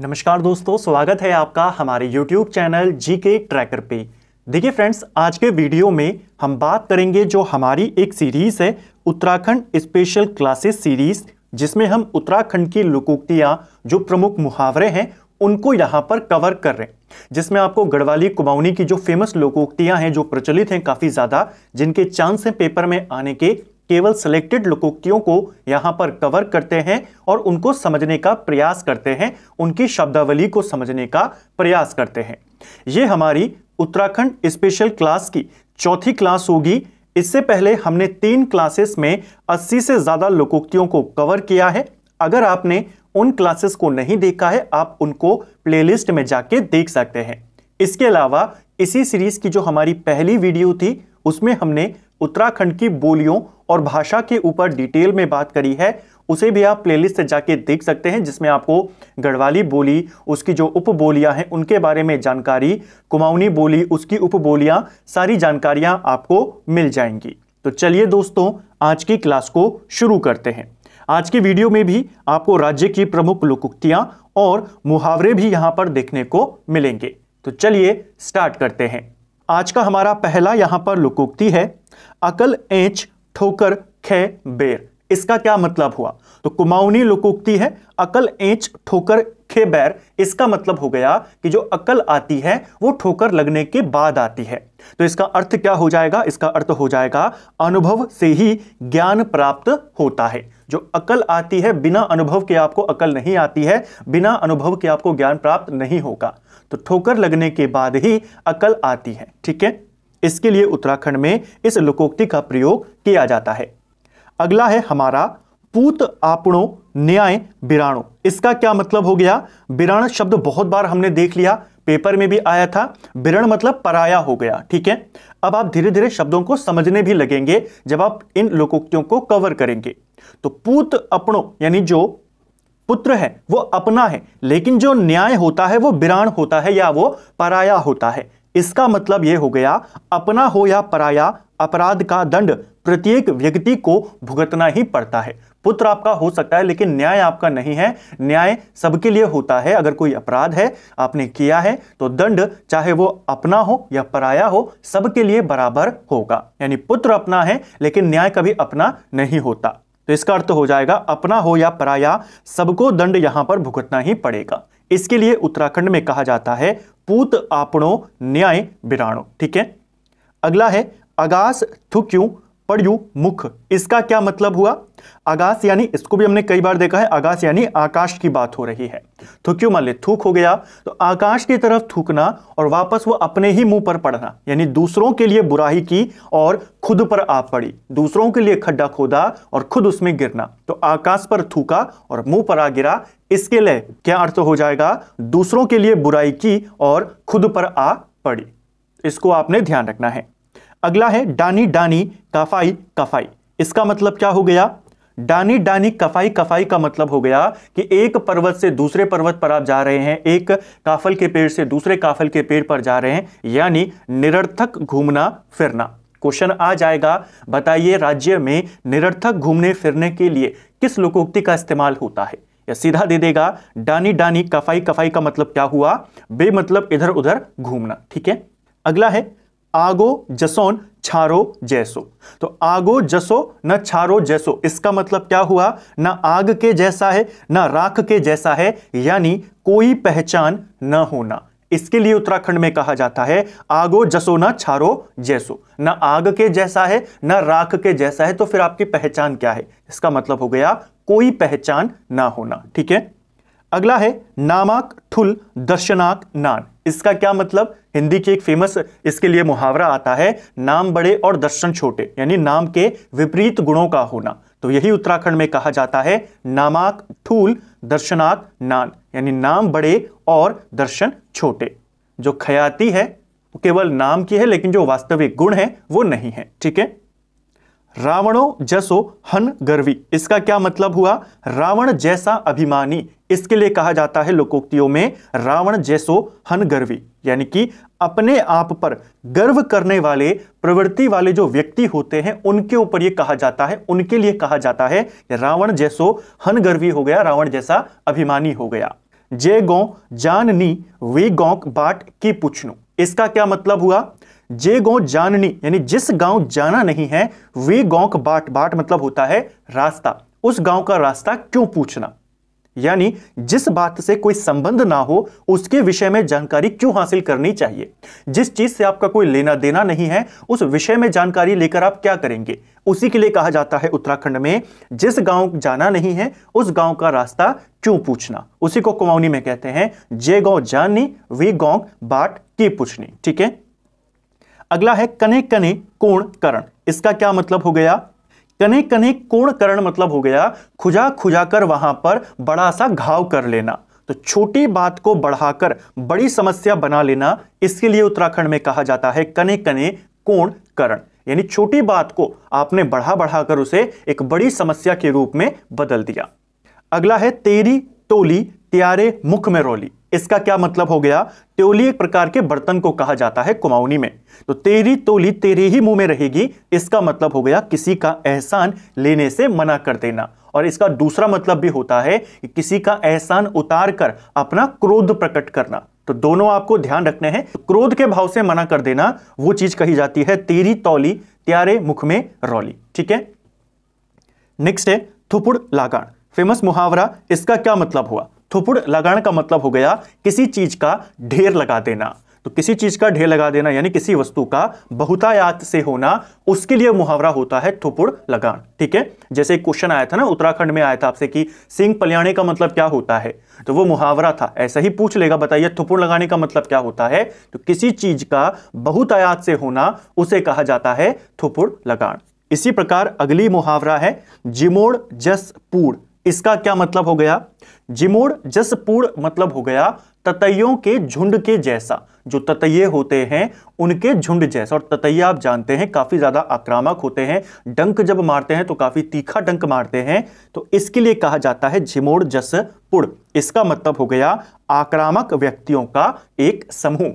नमस्कार दोस्तों स्वागत है आपका हमारे यूट्यूब चैनल जी के ट्रैकर पे देखिए फ्रेंड्स आज के वीडियो में हम बात करेंगे जो हमारी एक सीरीज़ है उत्तराखंड स्पेशल क्लासेस सीरीज़ जिसमें हम उत्तराखंड की लुकोक्तियाँ जो प्रमुख मुहावरे हैं उनको यहाँ पर कवर कर रहे हैं जिसमें आपको गढ़वाली कुमाऊनी की जो फेमस लोकोक्तियाँ हैं जो प्रचलित हैं काफ़ी ज़्यादा जिनके चांस हैं पेपर में आने के केवल सिलेक्टेड लोकोक्तियों को यहाँ पर कवर करते हैं और उनको समझने का प्रयास करते हैं उनकी शब्दावली को समझने का प्रयास करते हैं ये हमारी उत्तराखंड स्पेशल क्लास की चौथी क्लास होगी इससे पहले हमने तीन क्लासेस में 80 से ज़्यादा लोकोक्तियों को कवर किया है अगर आपने उन क्लासेस को नहीं देखा है आप उनको प्लेलिस्ट में जाके देख सकते हैं इसके अलावा इसी सीरीज़ की जो हमारी पहली वीडियो थी उसमें हमने उत्तराखंड की बोलियों और भाषा के ऊपर डिटेल में बात करी है उसे भी आप प्लेलिस्ट से जाके देख सकते हैं जिसमें आपको गढ़वाली बोली उसकी जो उप बोलियाँ हैं उनके बारे में जानकारी कुमाऊनी बोली उसकी उप बोलियाँ सारी जानकारियाँ आपको मिल जाएंगी तो चलिए दोस्तों आज की क्लास को शुरू करते हैं आज की वीडियो में भी आपको राज्य की प्रमुख लोकोक्तियाँ और मुहावरे भी यहाँ पर देखने को मिलेंगे तो चलिए स्टार्ट करते हैं आज का हमारा पहला यहां पर लुकोक्ति है अकल एच ठोकर खे बेर इसका क्या मतलब हुआ तो कुमाऊनी लुकोक्ति है अकल एच ठोकर खे बैर इसका मतलब हो गया कि जो अकल आती है वो ठोकर लगने के बाद आती है तो इसका अर्थ क्या हो जाएगा इसका अर्थ हो जाएगा अनुभव से ही ज्ञान प्राप्त होता है जो अकल आती है बिना अनुभव के आपको अकल नहीं आती है बिना अनुभव के आपको ज्ञान प्राप्त नहीं होगा तो ठोकर लगने के बाद ही अकल आती है ठीक है इसके लिए उत्तराखंड में इस लोकोक्ति का प्रयोग किया जाता है अगला है हमारा पूत आपणो न्याय बिराणो इसका क्या मतलब हो गया बिराण शब्द बहुत बार हमने देख लिया पेपर में भी आया था बिरण मतलब पराया हो गया ठीक है अब आप धीरे धीरे शब्दों को समझने भी लगेंगे जब आप इन लोकोक्तियों को कवर करेंगे तो पूत अपनो यानी जो पुत्र है वो अपना है लेकिन जो न्याय होता है वो बिराण होता है या वो पराया होता है इसका मतलब यह हो गया अपना हो या पराया अपराध का दंड प्रत्येक व्यक्ति को भुगतना ही पड़ता है पुत्र आपका हो सकता है लेकिन न्याय आपका नहीं है न्याय सबके लिए होता है अगर कोई अपराध है आपने किया है तो दंड चाहे वो अपना हो या पराया हो सबके लिए बराबर होगा यानी पुत्र अपना है लेकिन न्याय कभी अपना नहीं होता तो इसका अर्थ हो जाएगा अपना हो या पराया सबको दंड यहां पर भुगतना ही पड़ेगा इसके लिए उत्तराखंड में कहा जाता है पूत आपणो न्याय बिराणो ठीक है अगला है अगास थुक्यू पड़यू मुख इसका क्या मतलब हुआ आगास यानी इसको भी हमने कई बार देखा है आगास यानी आकाश की बात हो रही है तो क्यों मान ले थूक हो गया तो आकाश की तरफ थूकना और वापस वो अपने ही मुंह पर पड़ना यानी दूसरों के लिए बुराई की और खुद पर आ पड़ी दूसरों के लिए खड्डा खोदा और खुद उसमें गिरना तो आकाश पर थूका और मुंह पर आ गिरा इसके लिए क्या अर्थ हो जाएगा दूसरों के लिए बुराई की और खुद पर आ पड़ी इसको आपने ध्यान रखना है अगला है डानी डानी काफाई कफाई इसका मतलब क्या हो गया डानी डानी कफाई कफाई का मतलब हो गया कि एक पर्वत से दूसरे पर्वत पर आप जा रहे हैं एक काफल के पेड़ से दूसरे काफल के पेड़ पर जा रहे हैं यानी निरर्थक घूमना फिरना क्वेश्चन आ जाएगा बताइए राज्य में निरर्थक घूमने फिरने के लिए किस लोकोक्ति का इस्तेमाल होता है या सीधा दे देगा डानी डानी कफाई कफाई का मतलब क्या हुआ बे मतलब इधर उधर घूमना ठीक है अगला है आगो जसोन छारो जैसो तो आगो जसो न छारो जैसो इसका मतलब क्या हुआ न आग के जैसा है न राख के जैसा है यानी कोई पहचान न होना इसके लिए उत्तराखंड में कहा जाता है आगो जसो ना छारो जैसो ना आग के जैसा है ना राख के जैसा है तो फिर आपकी पहचान क्या है इसका मतलब हो गया कोई पहचान ना होना ठीक है अगला है नामाक ठुल दर्शनाक नान इसका क्या मतलब हिंदी की एक फेमस इसके लिए मुहावरा आता है नाम बड़े और दर्शन छोटे यानी नाम के विपरीत गुणों का होना तो यही उत्तराखंड में कहा जाता है नामाक ठूल दर्शनाक नान यानी नाम बड़े और दर्शन छोटे जो खयाती है केवल नाम की है लेकिन जो वास्तविक गुण है वो नहीं है ठीक है रावणो जसो हन गर्वी इसका क्या मतलब हुआ रावण जैसा अभिमानी इसके लिए कहा जाता है लोकोक्तियों में रावण जैसो हन गर्वी यानी कि अपने आप पर गर्व करने वाले प्रवृत्ति वाले जो व्यक्ति होते हैं उनके ऊपर ये कहा जाता है उनके लिए कहा जाता है रावण जैसो हन गर्वी हो गया रावण जैसा अभिमानी हो गया जे गौ जाननी वे गौक बाट की पुछनु इसका क्या मतलब हुआ जे गौ जाननी यानी जिस गांव जाना नहीं है वे गांव का बाट बाट मतलब होता है रास्ता उस गांव का रास्ता क्यों पूछना यानी जिस बात से कोई संबंध ना हो उसके विषय में जानकारी क्यों हासिल करनी चाहिए जिस चीज से आपका कोई लेना देना नहीं है उस विषय में जानकारी लेकर आप क्या करेंगे उसी के लिए कहा जाता है उत्तराखंड में जिस गांव जाना नहीं है उस गांव का रास्ता क्यों पूछना उसी को कुमाऊनी में कहते हैं जे गांव जाननी वे गांव बाट की पूछनी ठीक है अगला है कने कने कोण करण इसका क्या मतलब हो गया कने कने कोण करण मतलब हो गया खुजा खुजा कर वहां पर बड़ा सा घाव कर लेना तो छोटी बात को बढ़ाकर बड़ी समस्या बना लेना इसके लिए उत्तराखंड में कहा जाता है कने कने कोण करण यानी छोटी बात को आपने बढ़ा बढ़ाकर उसे एक बड़ी समस्या के रूप में बदल दिया अगला है तेरी टोली त्यारे मुख में रोली इसका क्या मतलब हो गया त्योली एक प्रकार के बर्तन को कहा जाता है कुमाऊनी में तो तेरी तोली तेरे ही मुंह में रहेगी इसका मतलब हो गया किसी का एहसान लेने से मना कर देना और इसका दूसरा मतलब भी होता है कि किसी का एहसान उतार कर अपना क्रोध प्रकट करना तो दोनों आपको ध्यान रखने हैं तो क्रोध के भाव से मना कर देना वो चीज कही जाती है तेरी तौली त्यारे मुख में रौली ठीक है नेक्स्ट है थुपुड़ लागाण फेमस मुहावरा इसका क्या मतलब हुआ थुपुड़ लगा का मतलब हो गया किसी चीज का ढेर लगा देना तो किसी चीज का ढेर लगा देना यानी किसी वस्तु का बहुतायात से होना उसके लिए मुहावरा होता है थुपुड़ लगान ठीक है जैसे एक क्वेश्चन आया था ना उत्तराखंड में आया था आपसे कि सिंह पलियाने का मतलब क्या होता है तो वो मुहावरा था ऐसा ही पूछ लेगा बताइए थुपुड़ लगाने का मतलब क्या होता है तो किसी चीज का बहुतायात से होना उसे कहा जाता है थुपुड़ लगान इसी प्रकार अगली मुहावरा है जिमोड़ जस पूड़ इसका क्या मतलब हो गया जिमोड़ जसपुर मतलब हो गया ततयों के झुंड के जैसा जो ततये होते हैं उनके झुंड जैसा और ततैया आप जानते हैं काफ़ी ज़्यादा आक्रामक होते हैं डंक जब मारते हैं तो काफ़ी तीखा डंक मारते हैं तो इसके लिए कहा जाता है झिमोड़ पुड़ इसका मतलब हो गया आक्रामक व्यक्तियों का एक समूह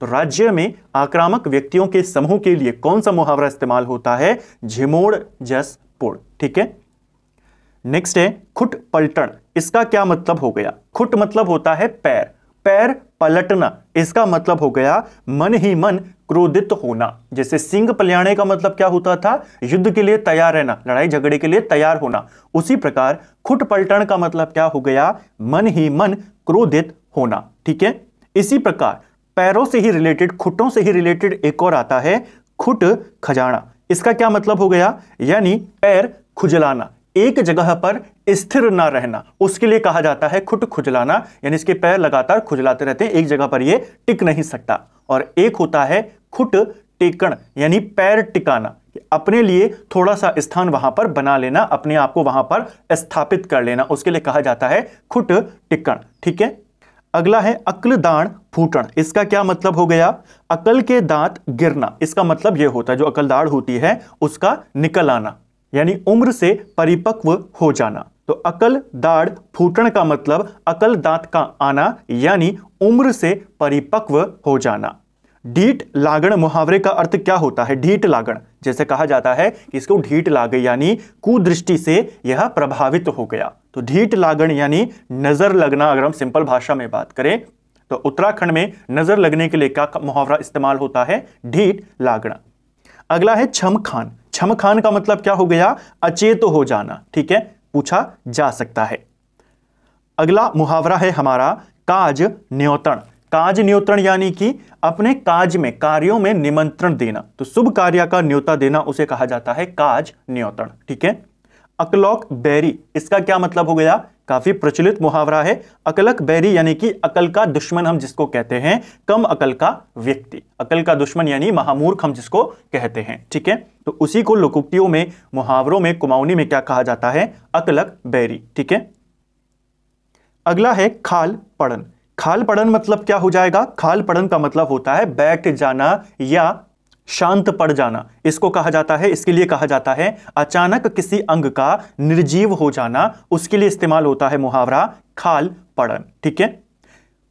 तो राज्य में आक्रामक व्यक्तियों के समूह के लिए कौन सा मुहावरा इस्तेमाल होता है झिमोड़ जस पुड़ ठीक है नेक्स्ट है खुट पलटन इसका क्या मतलब हो गया खुट मतलब होता है पैर पैर पलटना इसका मतलब हो गया मन ही मन क्रोधित होना जैसे सिंह पल्याणे का मतलब क्या होता था युद्ध के लिए तैयार रहना लड़ाई झगड़े के लिए तैयार होना उसी प्रकार खुट पलटन का मतलब क्या हो गया मन ही मन क्रोधित होना ठीक है इसी प्रकार पैरों से ही रिलेटेड खुटों से ही रिलेटेड एक और आता है खुट खजाना इसका क्या मतलब हो गया यानी पैर खुजलाना एक जगह पर स्थिर ना रहना उसके लिए कहा जाता है खुट खुजलाना यानी इसके पैर लगातार खुजलाते रहते हैं एक जगह पर ये टिक नहीं सकता और एक होता है खुट टेकण यानी पैर टिकाना अपने लिए थोड़ा सा स्थान वहां पर बना लेना अपने आप को वहां पर स्थापित कर लेना उसके लिए कहा जाता है खुट टिकण ठीक है अगला है अकल दान फूटण इसका क्या मतलब हो गया अकल के दांत गिरना इसका मतलब यह होता है जो अकल दाढ़ होती है उसका निकल आना यानी उम्र से परिपक्व हो जाना तो अकल दाढ़ फूटन का मतलब अकल दांत का आना यानी उम्र से परिपक्व हो जाना ढीट लागण मुहावरे का अर्थ क्या होता है ढीट लागण जैसे कहा जाता है कि इसको ढीट लाग यानी कुदृष्टि से यह प्रभावित हो गया तो ढीट लागण यानी नजर लगना अगर हम सिंपल भाषा में बात करें तो उत्तराखंड में नजर लगने के लिए क्या मुहावरा इस्तेमाल होता है ढीट लागण अगला है छम खान छमखान का मतलब क्या हो गया अचेत हो जाना ठीक है पूछा जा सकता है अगला मुहावरा है हमारा काज न्योतण काज न्योतण यानी कि अपने काज में कार्यों में निमंत्रण देना तो शुभ कार्य का न्योता देना उसे कहा जाता है काज न्योतण ठीक है अकलॉक बैरी इसका क्या मतलब हो गया काफी प्रचलित मुहावरा है अकलक बैरी यानी कि अकल का दुश्मन हम जिसको कहते हैं कम अकल का व्यक्ति अकल का दुश्मन यानी महामूर्ख हम जिसको कहते हैं ठीक है तो उसी को लोकोक्तियों में मुहावरों में कुमाऊनी में क्या कहा जाता है अकलक बैरी ठीक है अगला है खाल पड़न खाल पड़न मतलब क्या हो जाएगा खाल पड़न का मतलब होता है बैठ जाना या शांत पड़ जाना इसको कहा जाता है इसके लिए कहा जाता है अचानक किसी अंग का निर्जीव हो जाना उसके लिए इस्तेमाल होता है मुहावरा खाल पड़न ठीक है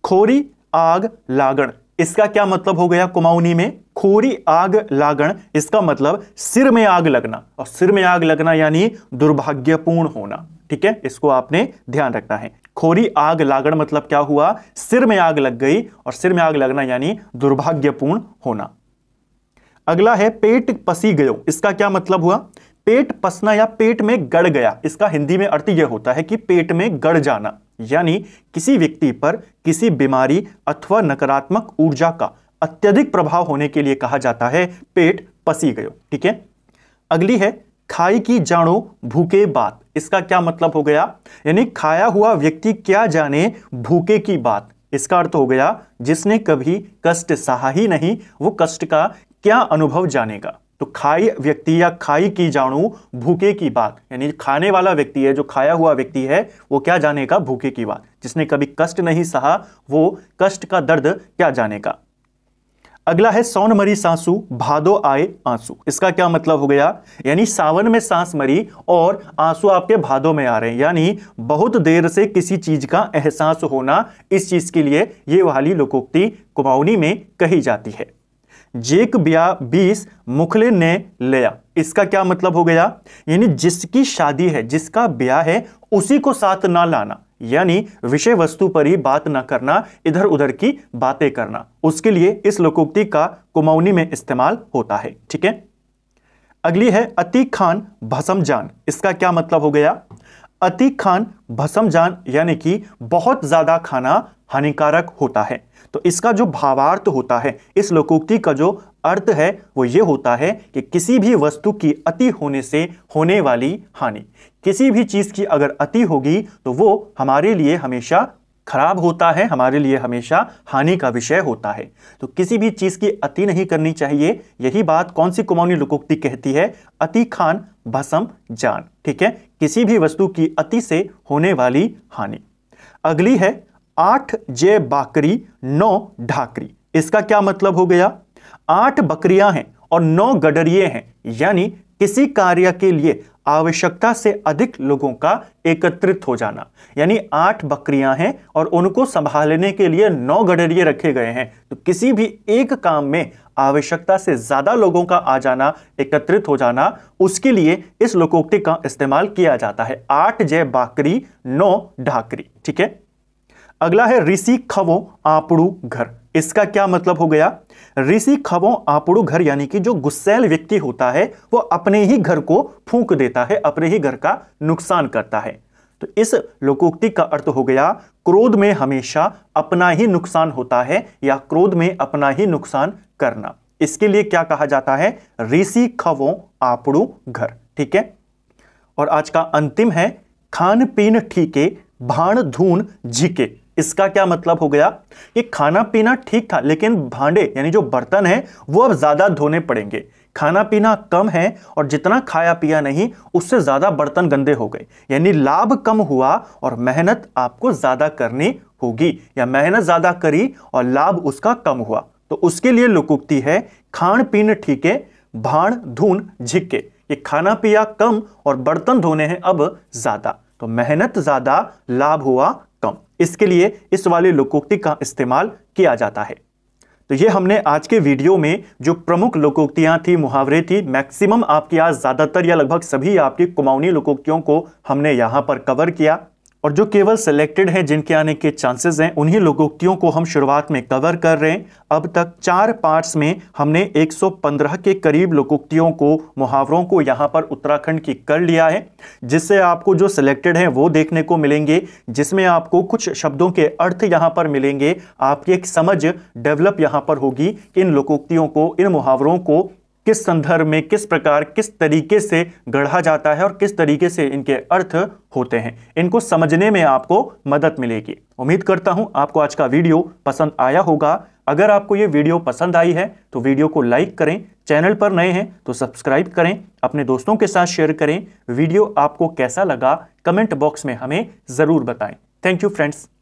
खोरी आग लागण इसका क्या मतलब हो गया कुमाऊनी में खोरी आग लागण इसका मतलब सिर में आग लगना और सिर में आग लगना यानी दुर्भाग्यपूर्ण होना ठीक है इसको आपने ध्यान रखना है खोरी आग लागण मतलब क्या हुआ सिर में आग लग गई और सिर में आग लगना यानी दुर्भाग्यपूर्ण होना अगला है पेट पसी गयो इसका क्या मतलब हुआ पेट पसना या पेट में गड़ गया इसका हिंदी में अर्थ यह होता है कि पेट में गड़ जाना यानी किसी व्यक्ति पर किसी बीमारी अथवा नकारात्मक ऊर्जा का अत्यधिक प्रभाव होने के लिए कहा जाता है पेट पसी गयो ठीक है अगली है खाई की जानो भूखे बात इसका क्या मतलब हो गया यानी खाया हुआ व्यक्ति क्या जाने भूखे की बात इसका अर्थ हो गया जिसने कभी कष्ट सहा ही नहीं वो कष्ट का क्या अनुभव जानेगा तो खाई व्यक्ति या खाई की जाणु भूखे की बात यानी खाने वाला व्यक्ति है जो खाया हुआ व्यक्ति है वो क्या जानेगा भूखे की बात जिसने कभी कष्ट नहीं सहा वो कष्ट का दर्द क्या जानेगा अगला है सौन मरी सांसू भादो आए आंसू इसका क्या मतलब हो गया यानी सावन में सांस मरी और आंसू आपके भादो में आ रहे हैं यानी बहुत देर से किसी चीज का एहसास होना इस चीज के लिए ये वाली लोकोक्ति कुमाऊनी में कही जाती है जेक ब्या बीस मुखले ने लिया इसका क्या मतलब हो गया यानी जिसकी शादी है जिसका ब्याह है उसी को साथ ना लाना यानी विषय वस्तु पर ही बात ना करना इधर उधर की बातें करना उसके लिए इस लोकोक्ति का कुमाऊनी में इस्तेमाल होता है ठीक है अगली है अतीक खान भसम जान इसका क्या मतलब हो गया अति खान भसम जान यानी कि बहुत ज्यादा खाना हानिकारक होता है तो इसका जो भावार्थ होता है इस लोकोक्ति का जो अर्थ है वो ये होता है कि किसी भी वस्तु की अति होने से होने वाली हानि किसी भी चीज़ की अगर अति होगी तो वो हमारे लिए हमेशा खराब होता है हमारे लिए हमेशा हानि का विषय होता है तो किसी भी चीज़ की अति नहीं करनी चाहिए यही बात कौन सी कुमाऊनी लोकोक्ति कहती है अति खान भसम जान ठीक है किसी भी वस्तु की अति से होने वाली हानि अगली है आठ जे बाकरी नौ ढाकरी इसका क्या मतलब हो गया आठ बकरियां हैं और नौ गडरिये हैं यानी किसी कार्य के लिए आवश्यकता से अधिक लोगों का एकत्रित हो जाना यानी आठ बकरियां हैं और उनको संभालने के लिए नौ गडरिये रखे गए हैं तो किसी भी एक काम में आवश्यकता से ज्यादा लोगों का आ जाना एकत्रित हो जाना उसके लिए इस लोकोक्ति का इस्तेमाल किया जाता है आठ जय बाकरी नौ ढाकरी ठीक है अगला है ऋषि खवो आपड़ू घर इसका क्या मतलब हो गया ऋषि खवो आपड़ू घर यानी कि जो गुस्सेल व्यक्ति होता है वो अपने ही घर को फूंक देता है अपने ही घर का नुकसान करता है तो इस लोकोक्ति का अर्थ हो गया क्रोध में हमेशा अपना ही नुकसान होता है या क्रोध में अपना ही नुकसान करना इसके लिए क्या कहा जाता है ऋषि खवो आपड़ू घर ठीक है और आज का अंतिम है खान पीन ठीके भाण धून झिके इसका क्या मतलब हो गया कि खाना पीना ठीक था लेकिन भांडे यानी जो बर्तन है वो अब ज़्यादा धोने पड़ेंगे खाना पीना कम है और जितना खाया पिया नहीं उससे ज़्यादा बर्तन गंदे हो गए यानी लाभ कम हुआ और मेहनत आपको ज़्यादा करनी होगी या मेहनत ज़्यादा करी और लाभ उसका कम हुआ तो उसके लिए लुकुक्ति है खान पीन ठीके भाण धून झिक्के ये खाना पिया कम और बर्तन धोने हैं अब ज़्यादा तो मेहनत ज़्यादा लाभ हुआ इसके लिए इस वाले लोकोक्ति का इस्तेमाल किया जाता है तो ये हमने आज के वीडियो में जो प्रमुख लोकोक्तियां थी मुहावरे थी मैक्सिमम आपकी आज ज़्यादातर या लगभग सभी आपकी कुमाऊनी लोकोक्तियों को हमने यहां पर कवर किया और जो केवल सिलेक्टेड हैं जिनके आने के चांसेस हैं उन्हीं लोकोक्तियों को हम शुरुआत में कवर कर रहे हैं अब तक चार पार्ट्स में हमने 115 के करीब लोकोक्तियों को मुहावरों को यहाँ पर उत्तराखंड की कर लिया है जिससे आपको जो सिलेक्टेड हैं वो देखने को मिलेंगे जिसमें आपको कुछ शब्दों के अर्थ यहाँ पर मिलेंगे आपकी एक समझ डेवलप यहाँ पर होगी इन लोकोक्तियों को इन मुहावरों को किस संदर्भ में किस प्रकार किस तरीके से गढ़ा जाता है और किस तरीके से इनके अर्थ होते हैं इनको समझने में आपको मदद मिलेगी उम्मीद करता हूं आपको आज का वीडियो पसंद आया होगा अगर आपको ये वीडियो पसंद आई है तो वीडियो को लाइक करें चैनल पर नए हैं तो सब्सक्राइब करें अपने दोस्तों के साथ शेयर करें वीडियो आपको कैसा लगा कमेंट बॉक्स में हमें ज़रूर बताएं थैंक यू फ्रेंड्स